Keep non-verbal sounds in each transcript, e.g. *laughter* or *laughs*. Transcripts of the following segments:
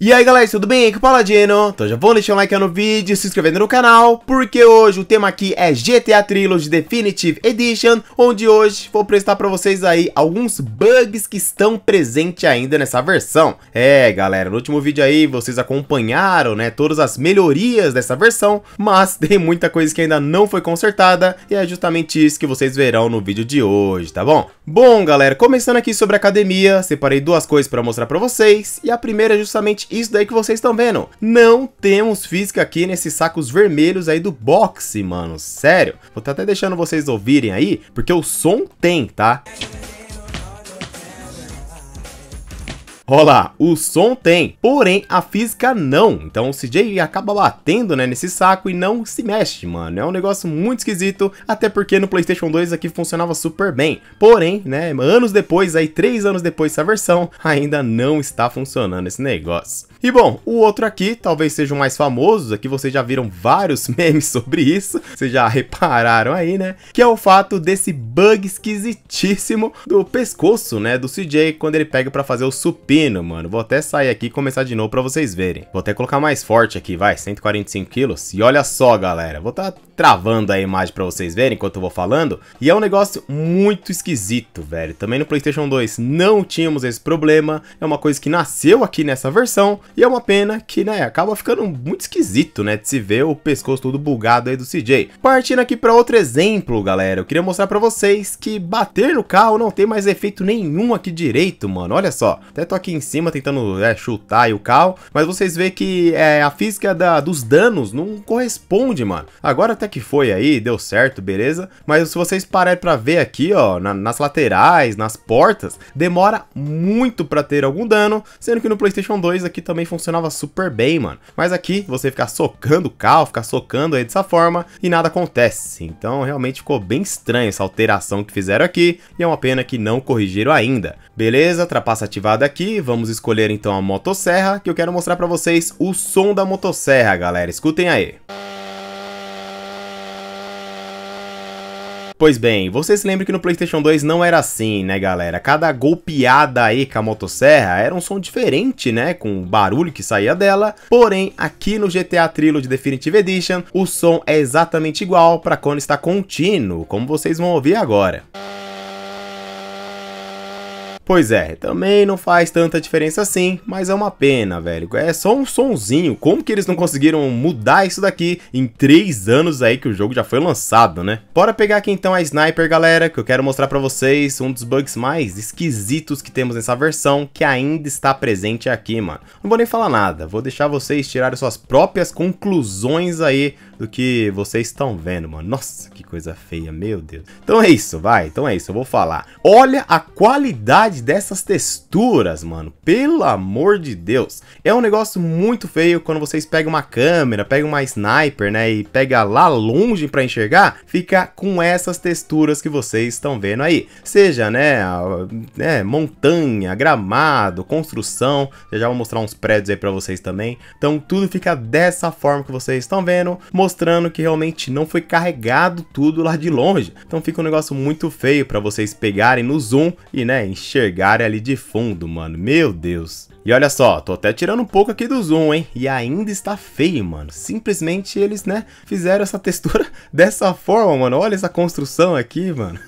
E aí galera, tudo bem? Aqui é o Paladino, então já vão deixar um like no vídeo, se inscrevendo no canal, porque hoje o tema aqui é GTA Trilogy Definitive Edition, onde hoje vou prestar pra vocês aí alguns bugs que estão presentes ainda nessa versão. É galera, no último vídeo aí vocês acompanharam né, todas as melhorias dessa versão, mas *laughs* tem muita coisa que ainda não foi consertada, e é justamente isso que vocês verão no vídeo de hoje, tá bom? Bom galera, começando aqui sobre a academia, separei duas coisas pra mostrar pra vocês, e a primeira é justamente isso daí que vocês estão vendo. Não temos física aqui nesses sacos vermelhos aí do boxe, mano. Sério. Vou estar tá até deixando vocês ouvirem aí, porque o som tem, tá? Olá, o som tem, porém a física não. Então o CJ acaba batendo né, nesse saco e não se mexe, mano. É um negócio muito esquisito, até porque no PlayStation 2 aqui funcionava super bem. Porém, né, anos depois, aí três anos depois dessa versão, ainda não está funcionando esse negócio. E bom, o outro aqui, talvez seja o mais famoso, aqui vocês já viram vários *laughs* memes sobre isso, vocês já repararam aí, né? Que é o fato desse bug esquisitíssimo do pescoço, né, do CJ quando ele pega para fazer o supino, mano. Vou até sair aqui e começar de novo para vocês verem. Vou até colocar mais forte aqui, vai, 145 quilos. E olha só, galera, vou estar tá travando a imagem para vocês verem enquanto eu vou falando. E é um negócio muito esquisito, velho. Também no PlayStation 2 não tínhamos esse problema, é uma coisa que nasceu aqui nessa versão, e é uma pena que, né, acaba ficando muito esquisito, né, de se ver o pescoço todo bugado aí do CJ. Partindo aqui para outro exemplo, galera, eu queria mostrar para vocês que bater no carro não tem mais efeito nenhum aqui direito, mano, olha só. Até tô aqui em cima tentando é, chutar o carro, mas vocês veem que é, a física da, dos danos não corresponde, mano. Agora até que foi aí, deu certo, beleza? Mas se vocês pararem para ver aqui, ó, na, nas laterais, nas portas, demora muito para ter algum dano, sendo que no Playstation 2 aqui também funcionava super bem, mano. Mas aqui, você ficar socando o carro, ficar socando aí dessa forma e nada acontece. Então, realmente ficou bem estranho essa alteração que fizeram aqui e é uma pena que não corrigiram ainda. Beleza, trapaça ativada aqui, vamos escolher então a motosserra, que eu quero mostrar pra vocês o som da motosserra, galera. Escutem aí. Música Pois bem, vocês lembram que no PlayStation 2 não era assim, né, galera? Cada golpeada aí com a motosserra era um som diferente, né, com o barulho que saía dela. Porém, aqui no GTA Trilogy Definitive Edition, o som é exatamente igual para quando está contínuo, como vocês vão ouvir agora. Música Pois é, também não faz tanta diferença assim, mas é uma pena, velho. É só um sonzinho. Como que eles não conseguiram mudar isso daqui em três anos aí que o jogo já foi lançado, né? Bora pegar aqui então a Sniper, galera, que eu quero mostrar pra vocês um dos bugs mais esquisitos que temos nessa versão, que ainda está presente aqui, mano. Não vou nem falar nada, vou deixar vocês tirarem suas próprias conclusões aí do que vocês estão vendo, mano. Nossa, que coisa feia, meu Deus. Então é isso, vai. Então é isso, eu vou falar. Olha a qualidade dessas texturas, mano. Pelo amor de Deus. É um negócio muito feio quando vocês pegam uma câmera, pegam uma sniper, né, e pega lá longe pra enxergar, fica com essas texturas que vocês estão vendo aí. Seja, né, né montanha, gramado, construção. já vou mostrar uns prédios aí pra vocês também. Então tudo fica dessa forma que vocês estão vendo, mostrando mostrando que realmente não foi carregado tudo lá de longe. Então fica um negócio muito feio para vocês pegarem no zoom e, né, enxergarem ali de fundo, mano. Meu Deus. E olha só, tô até tirando um pouco aqui do zoom, hein? E ainda está feio, mano. Simplesmente eles, né, fizeram essa textura *laughs* dessa forma, mano. Olha essa construção aqui, mano.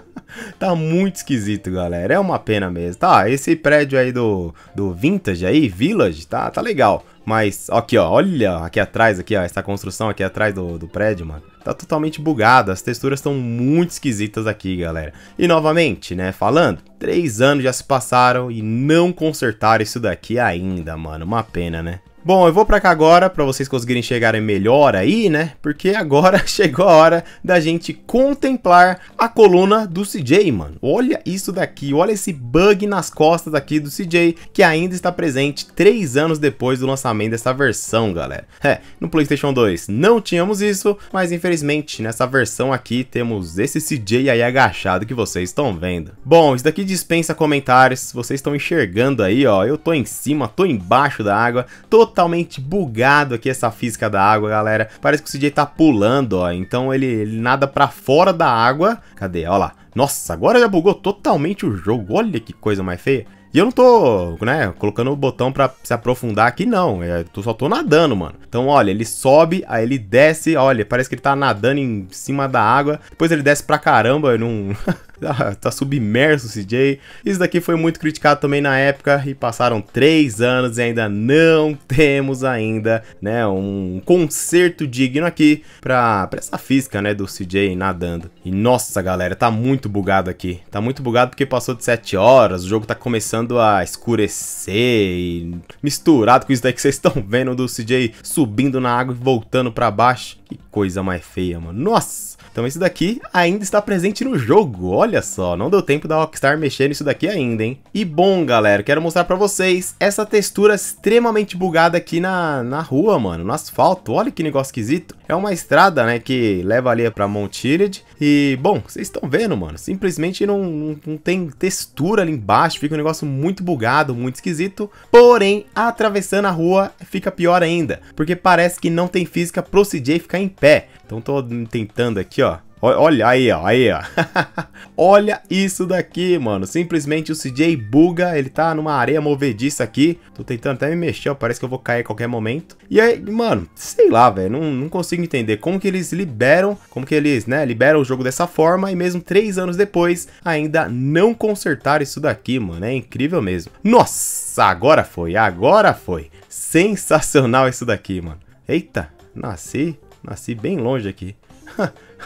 *laughs* tá muito esquisito, galera. É uma pena mesmo. Tá, esse prédio aí do, do Vintage aí, Village, tá, tá legal. Mas, aqui, ó, olha aqui atrás, aqui, ó, essa construção aqui atrás do, do prédio, mano. Tá totalmente bugada, as texturas estão muito esquisitas aqui, galera. E novamente, né, falando, três anos já se passaram e não consertaram isso daqui ainda, mano. Uma pena, né? Bom, eu vou para cá agora para vocês conseguirem chegarem melhor aí, né? Porque agora *laughs* chegou a hora da gente contemplar a coluna do CJ, mano. Olha isso daqui, olha esse bug nas costas aqui do CJ, que ainda está presente 3 anos depois do lançamento dessa versão, galera. É, no PlayStation 2 não tínhamos isso, mas infelizmente nessa versão aqui temos esse CJ aí agachado que vocês estão vendo. Bom, isso daqui dispensa comentários, vocês estão enxergando aí, ó. Eu tô em cima, tô embaixo da água, tô totalmente bugado aqui essa física da água, galera. Parece que o CJ tá pulando, ó. Então ele, ele nada pra fora da água. Cadê? Ó lá. Nossa, agora já bugou totalmente o jogo. Olha que coisa mais feia. E eu não tô, né, colocando o botão pra se aprofundar aqui, não. Eu é, só tô nadando, mano. Então, olha, ele sobe, aí ele desce. Olha, parece que ele tá nadando em cima da água. Depois ele desce pra caramba. Eu não... *laughs* tá, *laughs* tá submerso o CJ. Isso daqui foi muito criticado também na época e passaram três anos e ainda não temos ainda, né, um conserto digno aqui pra, pra essa física, né, do CJ nadando. E nossa, galera, tá muito bugado aqui. Tá muito bugado porque passou de sete horas, o jogo tá começando a escurecer e misturado com isso daí que vocês estão vendo do CJ subindo na água e voltando pra baixo. Que coisa mais feia, mano. Nossa! Então isso daqui ainda está presente no jogo, olha só, não deu tempo da Rockstar mexer nisso daqui ainda, hein? E bom, galera, quero mostrar pra vocês essa textura extremamente bugada aqui na, na rua, mano, no asfalto, olha que negócio esquisito. É uma estrada, né, que leva ali pra Montillid. E, bom, vocês estão vendo, mano, simplesmente não, não, não tem textura ali embaixo, fica um negócio muito bugado, muito esquisito. Porém, atravessando a rua fica pior ainda, porque parece que não tem física pro CJ ficar em pé. Então tô tentando aqui, ó, Olha aí, ó, aí, ó. *laughs* Olha isso daqui, mano. Simplesmente o CJ buga, ele tá numa areia movediça aqui. Tô tentando até me mexer, ó, parece que eu vou cair a qualquer momento. E aí, mano, sei lá, velho, não, não consigo entender como que eles liberam, como que eles, né, liberam o jogo dessa forma e mesmo três anos depois ainda não consertaram isso daqui, mano. É incrível mesmo. Nossa, agora foi, agora foi. Sensacional isso daqui, mano. Eita, nasci, nasci bem longe aqui. *laughs*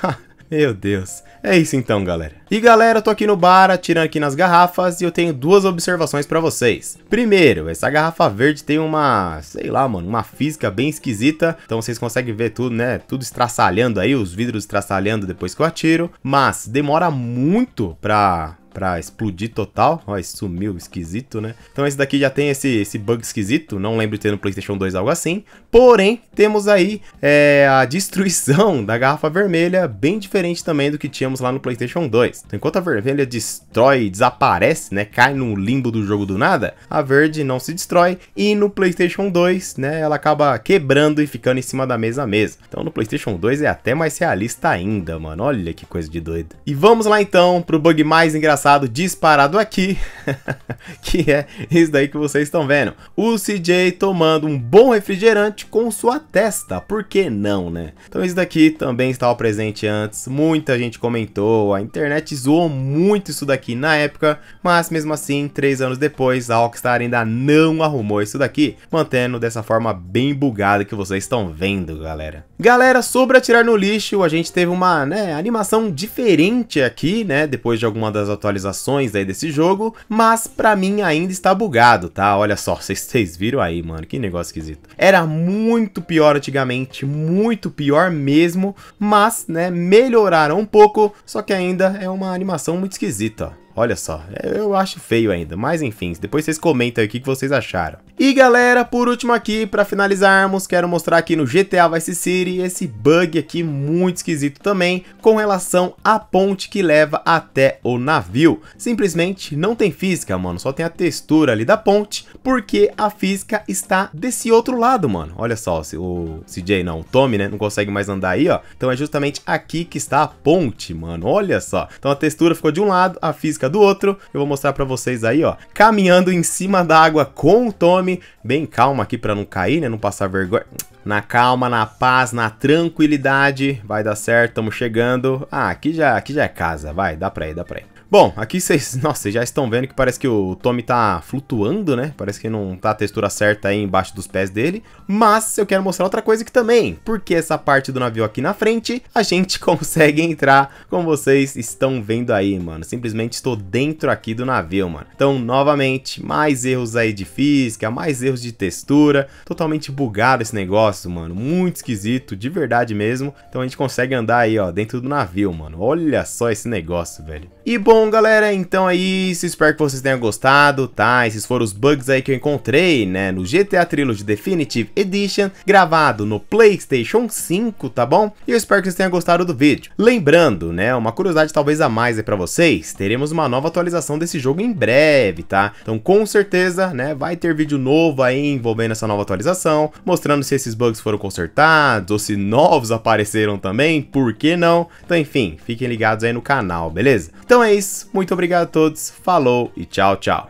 Ha, ha. Meu Deus. É isso então, galera. E galera, eu tô aqui no bar, atirando aqui nas garrafas e eu tenho duas observações pra vocês. Primeiro, essa garrafa verde tem uma, sei lá, mano, uma física bem esquisita. Então vocês conseguem ver tudo, né? Tudo estraçalhando aí, os vidros estraçalhando depois que eu atiro. Mas demora muito pra pra explodir total. Ó, sumiu, esquisito, né? Então esse daqui já tem esse, esse bug esquisito, não lembro de ter no Playstation 2 algo assim. Porém, temos aí é, a *laughs* destruição da garrafa vermelha, bem diferente também do que tínhamos lá no Playstation 2. Então enquanto a vermelha destrói, desaparece, né, cai no limbo do jogo do nada, a verde não se destrói e no Playstation 2, né, ela acaba quebrando e ficando em cima da mesa mesmo. Então no Playstation 2 é até mais realista ainda, mano, olha que coisa de doido. E vamos lá então pro bug mais engraçado engraçado disparado aqui, *laughs* que é isso daí que vocês estão vendo. O CJ tomando um bom refrigerante com sua testa, por que não, né? Então isso daqui também estava presente antes, muita gente comentou, a internet zoou muito isso daqui na época, mas mesmo assim, três anos depois, a Rockstar ainda não arrumou isso daqui, mantendo dessa forma bem bugada que vocês estão vendo, galera. Galera, sobre atirar no lixo, a gente teve uma né, animação diferente aqui, né, depois de alguma das atualizações atualizações aí desse jogo, mas para mim ainda está bugado, tá? Olha só, *laughs* vocês viram aí, mano, que negócio esquisito. Era muito pior antigamente, muito pior mesmo, mas, né, melhoraram um pouco, só que ainda é uma animação muito esquisita. Olha só, é, eu acho feio ainda, mas enfim, depois vocês comentam aqui o que vocês acharam. E galera, por último aqui, para finalizarmos, quero mostrar aqui no GTA Vice City esse bug aqui muito esquisito também com relação à ponte que leva até o navio. Simplesmente não tem física, mano, só tem a textura ali da ponte, porque a física está desse outro lado, mano. Olha só, o CJ não, o Tommy, né, não consegue mais andar aí, ó. Então é justamente aqui que está a ponte, mano, olha só. Então a textura ficou de um lado, a física do outro. Eu vou mostrar para vocês aí, ó, caminhando em cima da água com o Tommy, bem calma aqui para não cair, né, não passar vergonha. Na calma, na paz, na tranquilidade, vai dar certo, estamos chegando. Ah, aqui já, aqui já é casa, vai, dá para ir, dá para ir. Bom, aqui vocês, *laughs* nossa, vocês já estão vendo que parece que o Tommy tá flutuando, né? Parece que não tá a textura certa aí embaixo dos pés dele. Mas eu quero mostrar outra coisa que também, porque essa parte do navio aqui na frente, a gente *laughs* consegue entrar, como vocês estão vendo aí, mano. Simplesmente estou dentro aqui do navio, mano. Então, novamente, mais erros aí de física, mais erros de textura, totalmente bugado esse negócio, mano. Muito esquisito, de verdade mesmo. Então a gente consegue andar aí, ó, dentro do navio, mano. Olha só esse negócio, velho. E bom, Bom, galera, então é isso. Espero que vocês tenham gostado, tá? Esses foram os bugs aí que eu encontrei, né? No GTA Trilogy Definitive Edition, gravado no PlayStation 5, tá bom? E eu espero que vocês tenham gostado do vídeo. Lembrando, né? Uma curiosidade talvez a mais aí pra vocês. Teremos uma nova atualização desse jogo em breve, tá? Então, com certeza, né? Vai ter vídeo novo aí envolvendo essa nova atualização, mostrando se esses bugs foram consertados ou se novos apareceram também, por que não? Então, enfim, fiquem ligados aí no canal, beleza? Então é isso muito obrigado a todos, falou e tchau, tchau.